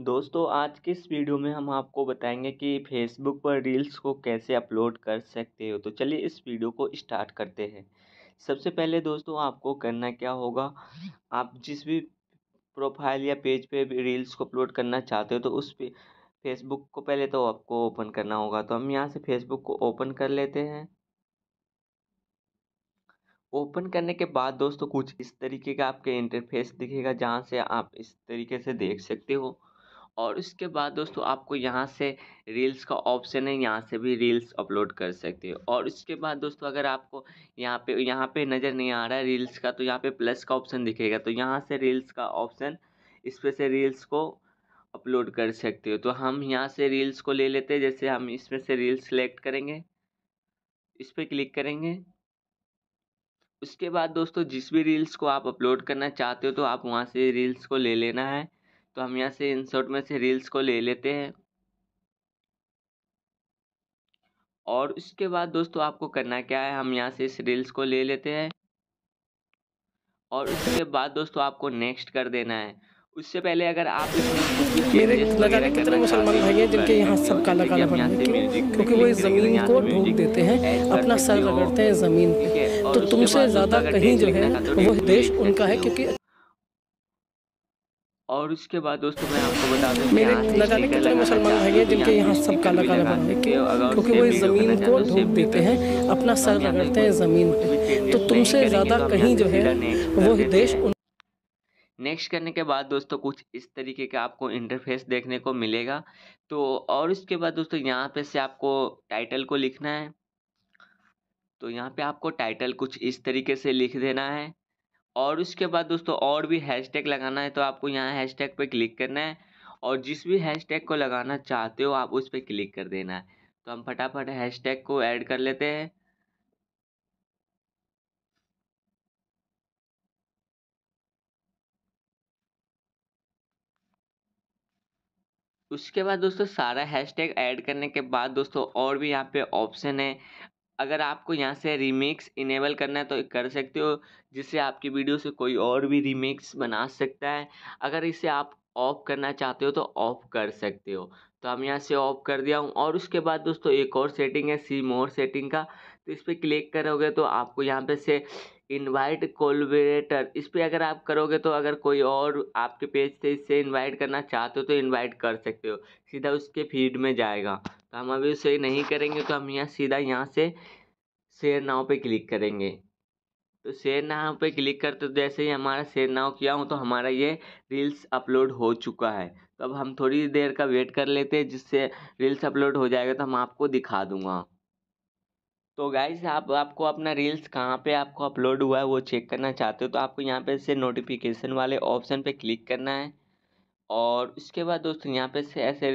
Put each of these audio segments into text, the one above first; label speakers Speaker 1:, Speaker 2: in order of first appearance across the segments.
Speaker 1: दोस्तों आज के इस वीडियो में हम आपको बताएंगे कि फेसबुक पर रील्स को कैसे अपलोड कर सकते हो तो चलिए इस वीडियो को स्टार्ट करते हैं सबसे पहले दोस्तों आपको करना क्या होगा आप जिस भी प्रोफाइल या पेज पे रील्स को अपलोड करना चाहते हो तो उस पे फेसबुक को पहले तो आपको ओपन करना होगा तो हम यहाँ से फेसबुक को ओपन कर लेते हैं ओपन करने के बाद दोस्तों कुछ इस तरीके का आपके इंटरफेस दिखेगा जहाँ से आप इस तरीके से देख सकते हो और उसके बाद दोस्तों आपको यहाँ से रील्स का ऑप्शन है यहाँ से भी रील्स अपलोड कर सकते हो और उसके बाद दोस्तों अगर आपको यहाँ पे यहाँ पे नज़र नहीं आ रहा है रील्स का तो यहाँ पे प्लस का ऑप्शन दिखेगा तो यहाँ से रील्स का ऑप्शन इस पर से रील्स को अपलोड कर सकते हो तो हम यहाँ से रील्स को ले लेते हैं जैसे हम इसमें से रील्स सेलेक्ट करेंगे इस पर क्लिक करेंगे उसके बाद दोस्तों जिस भी रील्स को आप अपलोड करना चाहते हो तो आप वहाँ से रील्स को ले लेना है तो हम यहाँ से इंसर्ट में से रील्स को ले लेते हैं और उसके बाद दोस्तों आपको करना क्या है हम यहाँ से इस रील्स को ले लेते हैं और उसके बाद दोस्तों आपको नेक्स्ट कर देना है उससे पहले अगर आप मेरे कितने मुसलमान भाई हैं जिनके यहाँ सबका काला क्योंकि वो इस ज़मीन को देते हैं अपना सर रगड़ते हैं ज़मीन पे तो तुमसे ज़्यादा कहीं जो है वो देश उनका है क्योंकि और उसके बाद दोस्तों मैं आपको बता दूं मेरे लगाने कितने मुसलमान भाई हैं जिनके यहाँ सबका लगा लगा है क्योंकि वो इस ज़मीन को धूप तो देते हैं अपना सर रगड़ते हैं ज़मीन पे तो तुमसे तो ज़्यादा कहीं जो है वो देश नेक्स्ट करने के बाद दोस्तों कुछ इस तरीके का आपको इंटरफेस देखने को मिलेगा तो और इसके बाद दोस्तों यहाँ पे से आपको टाइटल को लिखना है तो यहाँ पे आपको टाइटल कुछ इस तरीके से लिख देना है और उसके बाद दोस्तों और भी हैशटैग लगाना है तो आपको यहाँ हैशटैग पे क्लिक करना है और जिस भी हैशटैग को लगाना चाहते हो आप उस पर क्लिक कर देना है तो हम फटाफट हैशटैग को ऐड कर लेते हैं उसके बाद दोस्तों सारा हैशटैग ऐड करने के बाद दोस्तों और भी यहाँ पे ऑप्शन है अगर आपको यहाँ से रीमेक्स इनेबल करना है तो कर सकते हो जिससे आपकी वीडियो से कोई और भी रीमेक्स बना सकता है अगर इसे आप ऑफ करना चाहते हो तो ऑफ कर सकते हो तो हम यहाँ से ऑफ कर दिया हूँ और उसके बाद दोस्तों एक और सेटिंग है सी मोर सेटिंग का तो इस पर क्लिक करोगे तो आपको यहाँ पे से इनवाइट कोलबरेटर इस पर अगर आप करोगे तो अगर कोई और आपके पेज से इससे इनवाइट करना चाहते हो तो इनवाइट कर सकते हो सीधा उसके फीड में जाएगा तो हम अभी उसे नहीं करेंगे तो हम यहाँ सीधा यहाँ से शेयर नाव पे क्लिक करेंगे तो शेयर नाव पे क्लिक करते तो जैसे ही हमारा शेयर नाव किया हूँ तो हमारा ये रील्स अपलोड हो चुका है तो अब हम थोड़ी देर का वेट कर लेते हैं जिससे रील्स अपलोड हो जाएगा तो हम आपको दिखा दूंगा तो गाइज आप आपको अपना रील्स कहाँ पे आपको अपलोड हुआ है वो चेक करना चाहते हो तो आपको यहाँ पे से नोटिफिकेशन वाले ऑप्शन पे क्लिक करना है और उसके बाद दोस्तों यहाँ पे से ऐसे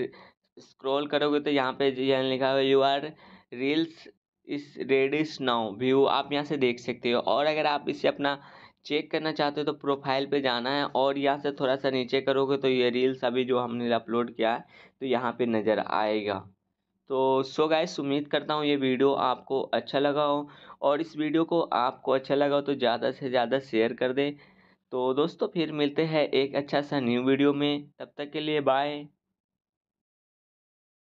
Speaker 1: स्क्रॉल करोगे तो यहाँ पे यहाँ लिखा हुआ यू आर रील्स इस रेडिस नाउ व्यू आप यहाँ से देख सकते हो और अगर आप इसे अपना चेक करना चाहते हो तो प्रोफाइल पे जाना है और यहाँ से थोड़ा सा नीचे करोगे तो ये रील्स अभी जो हमने अपलोड किया है तो यहाँ पे नज़र आएगा तो सो गाइस उम्मीद करता हूँ ये वीडियो आपको अच्छा लगा हो और इस वीडियो को आपको अच्छा लगा हो तो ज़्यादा से ज़्यादा शेयर कर दें तो दोस्तों फिर मिलते हैं एक अच्छा सा न्यू वीडियो में तब तक के लिए बाय